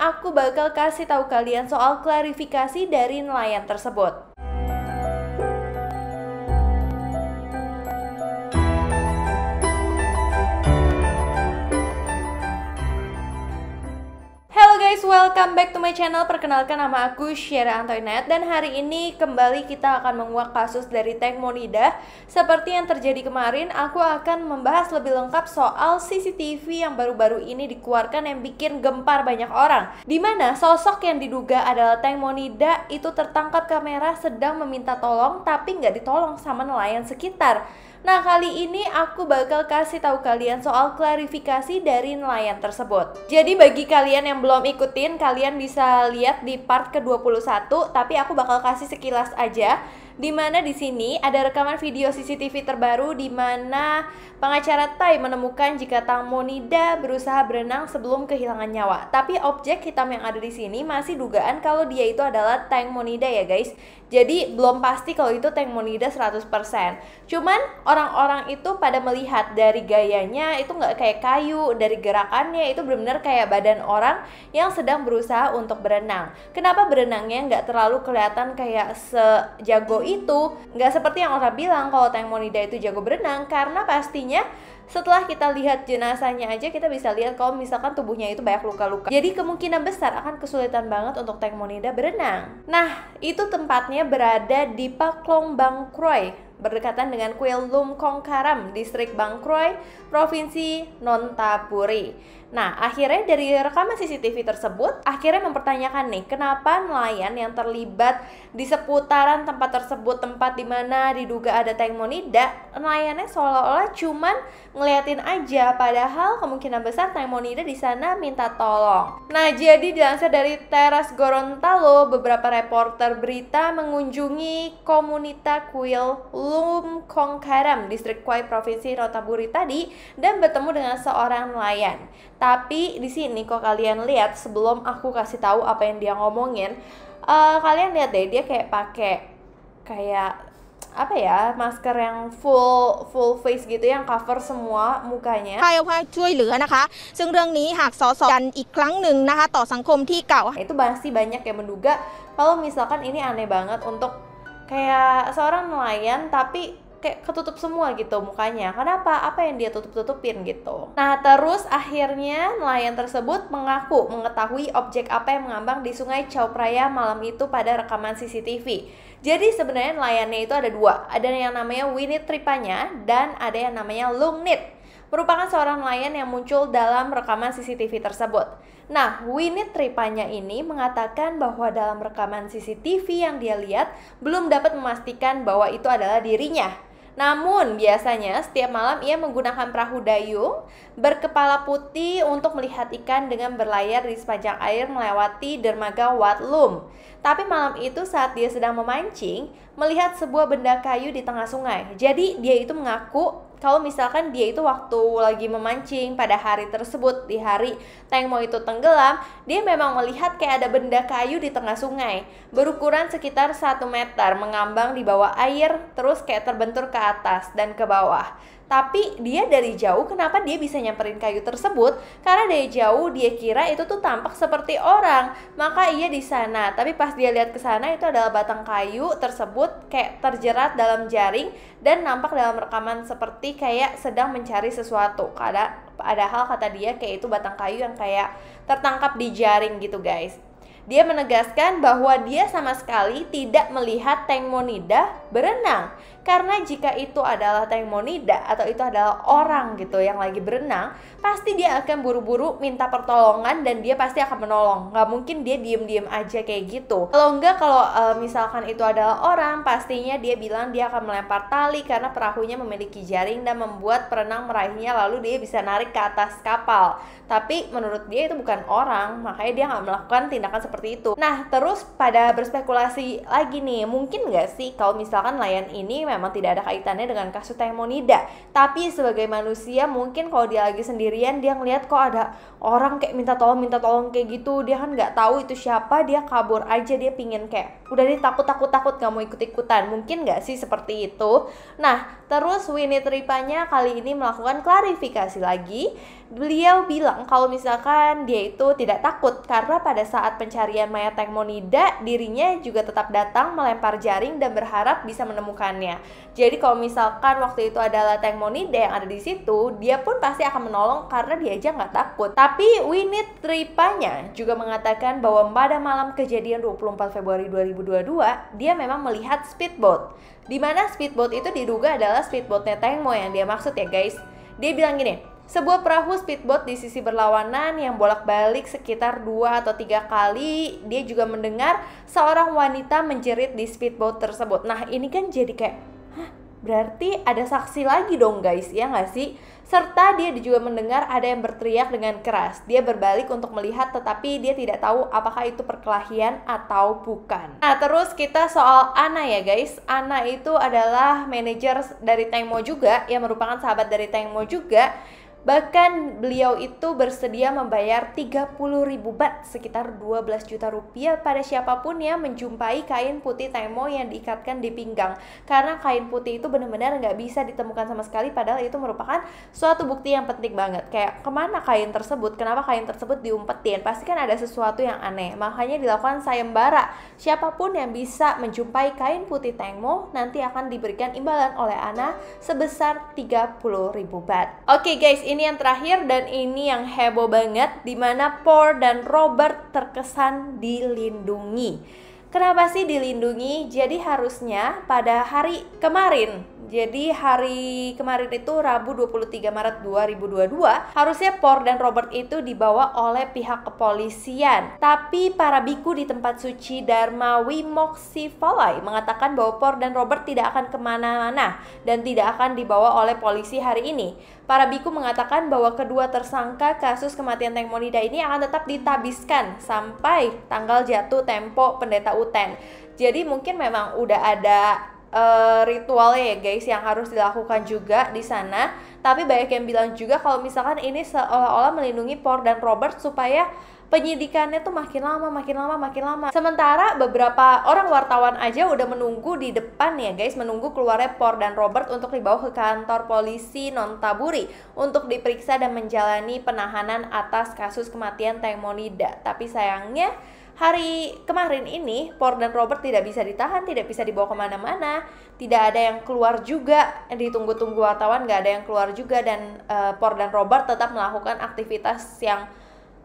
aku bakal kasih tahu kalian soal klarifikasi dari nelayan tersebut. welcome back to my channel. Perkenalkan nama aku Syara Antoinette dan hari ini kembali kita akan menguak kasus dari Monida. Seperti yang terjadi kemarin, aku akan membahas lebih lengkap soal CCTV yang baru-baru ini dikeluarkan yang bikin gempar banyak orang. Di mana sosok yang diduga adalah Monida itu tertangkap kamera sedang meminta tolong tapi nggak ditolong sama nelayan sekitar. Nah, kali ini aku bakal kasih tahu kalian soal klarifikasi dari nelayan tersebut. Jadi bagi kalian yang belum ikutin, kalian bisa lihat di part ke-21, tapi aku bakal kasih sekilas aja di mana di sini ada rekaman video CCTV terbaru di mana pengacara Tai menemukan jika Tang Monida berusaha berenang sebelum kehilangan nyawa. Tapi objek hitam yang ada di sini masih dugaan kalau dia itu adalah Tang Monida ya guys. Jadi belum pasti kalau itu Tang Monida 100%. Cuman orang-orang itu pada melihat dari gayanya itu nggak kayak kayu, dari gerakannya itu benar-benar kayak badan orang yang sedang berusaha untuk berenang. Kenapa berenangnya nggak terlalu kelihatan kayak sejago itu nggak seperti yang orang bilang kalau Tank Monida itu jago berenang karena pastinya setelah kita lihat jenazahnya aja kita bisa lihat kalau misalkan tubuhnya itu banyak luka-luka jadi kemungkinan besar akan kesulitan banget untuk Tank Monida berenang nah itu tempatnya berada di Paklong Bangkroy berdekatan dengan Kuil Lum Kong Karam, distrik Kroy, provinsi Nontapuri. Nah, akhirnya dari rekaman CCTV tersebut, akhirnya mempertanyakan nih, kenapa nelayan yang terlibat di seputaran tempat tersebut, tempat di mana diduga ada tank monida, nelayannya seolah-olah cuman ngeliatin aja, padahal kemungkinan besar tank monida di sana minta tolong. Nah, jadi dilansir dari teras Gorontalo, beberapa reporter berita mengunjungi komunita kuil Lum Kongkaram, distrik Kwai, Provinsi Rotaburi tadi, dan bertemu dengan seorang nelayan. Tapi di sini kok kalian lihat sebelum aku kasih tahu apa yang dia ngomongin, uh, kalian lihat deh dia kayak pakai kayak apa ya masker yang full full face gitu yang cover semua mukanya Kayak nah nah hak ค่ายว่าช่วยเหลือนะคะ kau. itu masih banyak yang menduga kalau misalkan ini aneh banget untuk kayak seorang nelayan tapi kayak ketutup semua gitu mukanya. Kenapa? Apa yang dia tutup-tutupin gitu. Nah, terus akhirnya nelayan tersebut mengaku mengetahui objek apa yang mengambang di Sungai Chao Phraya malam itu pada rekaman CCTV. Jadi sebenarnya nelayannya itu ada dua. Ada yang namanya Winnie Tripanya dan ada yang namanya Lungnit merupakan seorang nelayan yang muncul dalam rekaman CCTV tersebut. Nah, Winnie Tripanya ini mengatakan bahwa dalam rekaman CCTV yang dia lihat belum dapat memastikan bahwa itu adalah dirinya namun biasanya setiap malam ia menggunakan perahu dayung berkepala putih untuk melihat ikan dengan berlayar di sepanjang air melewati dermaga Watlum. Tapi malam itu saat dia sedang memancing, melihat sebuah benda kayu di tengah sungai. Jadi dia itu mengaku kalau misalkan dia itu waktu lagi memancing pada hari tersebut di hari Tengmo itu tenggelam, dia memang melihat kayak ada benda kayu di tengah sungai berukuran sekitar 1 meter mengambang di bawah air terus kayak terbentur ke atas dan ke bawah. Tapi dia dari jauh kenapa dia bisa nyamperin kayu tersebut? Karena dari jauh dia kira itu tuh tampak seperti orang. Maka ia di sana. Tapi pas dia lihat ke sana itu adalah batang kayu tersebut kayak terjerat dalam jaring dan nampak dalam rekaman seperti kayak sedang mencari sesuatu. Karena padahal kata dia kayak itu batang kayu yang kayak tertangkap di jaring gitu guys. Dia menegaskan bahwa dia sama sekali tidak melihat Tengmonida berenang. Karena jika itu adalah taimonida atau itu adalah orang gitu yang lagi berenang, pasti dia akan buru-buru minta pertolongan dan dia pasti akan menolong. Gak mungkin dia diem-diem aja kayak gitu. Kalau enggak kalau e, misalkan itu adalah orang, pastinya dia bilang dia akan melempar tali karena perahunya memiliki jaring dan membuat perenang meraihnya lalu dia bisa narik ke atas kapal. Tapi menurut dia itu bukan orang, makanya dia nggak melakukan tindakan seperti itu. Nah, terus pada berspekulasi lagi nih, mungkin nggak sih kalau misalkan layan ini memang memang tidak ada kaitannya dengan kasus Temonida tapi sebagai manusia mungkin kalau dia lagi sendirian dia ngeliat kok ada orang kayak minta tolong minta tolong kayak gitu dia kan nggak tahu itu siapa dia kabur aja dia pingin kayak udah dia takut takut takut nggak mau ikut ikutan mungkin nggak sih seperti itu nah terus Winnie Tripanya kali ini melakukan klarifikasi lagi beliau bilang kalau misalkan dia itu tidak takut karena pada saat pencarian mayat Tengmonida dirinya juga tetap datang melempar jaring dan berharap bisa menemukannya. Jadi kalau misalkan waktu itu adalah Tank Monida yang ada di situ, dia pun pasti akan menolong karena dia aja nggak takut. Tapi Winnie Tripanya juga mengatakan bahwa pada malam kejadian 24 Februari 2022, dia memang melihat speedboat. Di mana speedboat itu diduga adalah speedboatnya Mo yang dia maksud ya guys. Dia bilang gini, sebuah perahu speedboat di sisi berlawanan yang bolak-balik sekitar dua atau tiga kali. Dia juga mendengar seorang wanita menjerit di speedboat tersebut. Nah, ini kan jadi kayak Berarti ada saksi lagi dong guys, ya nggak sih? Serta dia juga mendengar ada yang berteriak dengan keras. Dia berbalik untuk melihat tetapi dia tidak tahu apakah itu perkelahian atau bukan. Nah terus kita soal Ana ya guys. Ana itu adalah manajer dari Tengmo juga, yang merupakan sahabat dari Tengmo juga Bahkan beliau itu bersedia membayar 30 ribu bat sekitar 12 juta rupiah pada siapapun yang menjumpai kain putih temo yang diikatkan di pinggang. Karena kain putih itu benar-benar nggak bisa ditemukan sama sekali padahal itu merupakan suatu bukti yang penting banget. Kayak kemana kain tersebut, kenapa kain tersebut diumpetin, pasti kan ada sesuatu yang aneh. Makanya dilakukan sayembara. Siapapun yang bisa menjumpai kain putih temo nanti akan diberikan imbalan oleh Ana sebesar 30 ribu bat. Oke okay guys, ini ini yang terakhir dan ini yang heboh banget di mana Paul dan Robert terkesan dilindungi. Kenapa sih dilindungi? Jadi harusnya pada hari kemarin jadi hari kemarin itu Rabu 23 Maret 2022 harusnya Por dan Robert itu dibawa oleh pihak kepolisian. Tapi para biku di tempat suci Dharma Wimoksi Falai mengatakan bahwa Por dan Robert tidak akan kemana-mana dan tidak akan dibawa oleh polisi hari ini. Para biku mengatakan bahwa kedua tersangka kasus kematian Teng Monida ini akan tetap ditabiskan sampai tanggal jatuh tempo pendeta Uten. Jadi mungkin memang udah ada uh, eh, ritualnya ya guys yang harus dilakukan juga di sana. Tapi banyak yang bilang juga kalau misalkan ini seolah-olah melindungi Por dan Robert supaya penyidikannya tuh makin lama, makin lama, makin lama. Sementara beberapa orang wartawan aja udah menunggu di depan ya guys, menunggu keluarnya Por dan Robert untuk dibawa ke kantor polisi Nontaburi untuk diperiksa dan menjalani penahanan atas kasus kematian Teng Monida. Tapi sayangnya hari kemarin ini Por dan Robert tidak bisa ditahan, tidak bisa dibawa kemana-mana, tidak ada yang keluar juga, ditunggu-tunggu wartawan nggak ada yang keluar juga dan uh, eh, Por dan Robert tetap melakukan aktivitas yang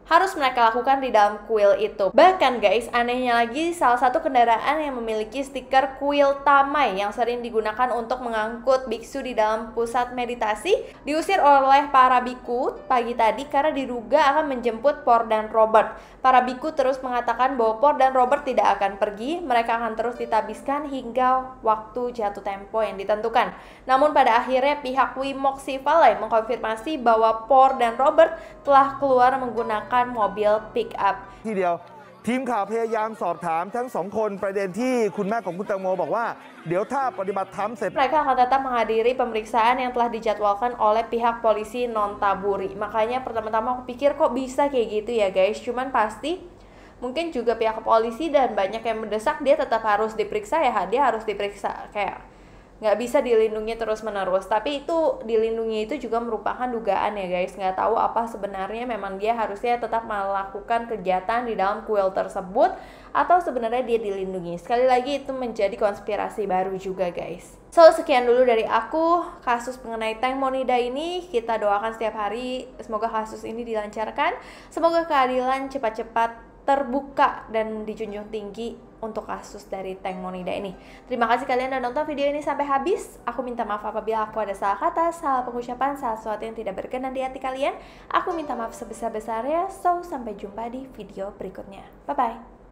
harus mereka lakukan di dalam kuil itu. Bahkan guys, anehnya lagi salah satu kendaraan yang memiliki stiker kuil tamai yang sering digunakan untuk mengangkut biksu di dalam pusat meditasi diusir oleh para biku pagi tadi karena diduga akan menjemput Por dan Robert. Para biku terus mengatakan bahwa Por dan Robert tidak akan pergi, mereka akan terus ditabiskan hingga waktu jatuh tempo yang ditentukan. Namun pada akhirnya pihak Wimoxi Sivalai mengkonfirmasi bahwa Por dan Robert telah keluar menggunakan menggunakan mobil pickup. ทีเดียว ทีมข่าวพยายามสอบถามทั้งสองคนประเด็นที่คุณแม่ของคุณแตงโมบอกว่าเดี๋ยวถ้าปฏิบัติธรรมเสร็จ Mereka akan tetap menghadiri pemeriksaan yang telah dijadwalkan oleh pihak polisi non taburi. Makanya pertama-tama aku pikir kok bisa kayak gitu ya guys. Cuman pasti mungkin juga pihak polisi dan banyak yang mendesak dia tetap harus diperiksa ya dia harus diperiksa kayak nggak bisa dilindungi terus menerus tapi itu dilindungi itu juga merupakan dugaan ya guys nggak tahu apa sebenarnya memang dia harusnya tetap melakukan kegiatan di dalam kuil tersebut atau sebenarnya dia dilindungi sekali lagi itu menjadi konspirasi baru juga guys so sekian dulu dari aku kasus mengenai Tank Monida ini kita doakan setiap hari semoga kasus ini dilancarkan semoga keadilan cepat-cepat terbuka dan dijunjung tinggi untuk kasus dari Tank Monida ini. Terima kasih kalian udah nonton video ini sampai habis. Aku minta maaf apabila aku ada salah kata, salah pengucapan, salah sesuatu yang tidak berkenan di hati kalian. Aku minta maaf sebesar-besarnya. So, sampai jumpa di video berikutnya. Bye-bye.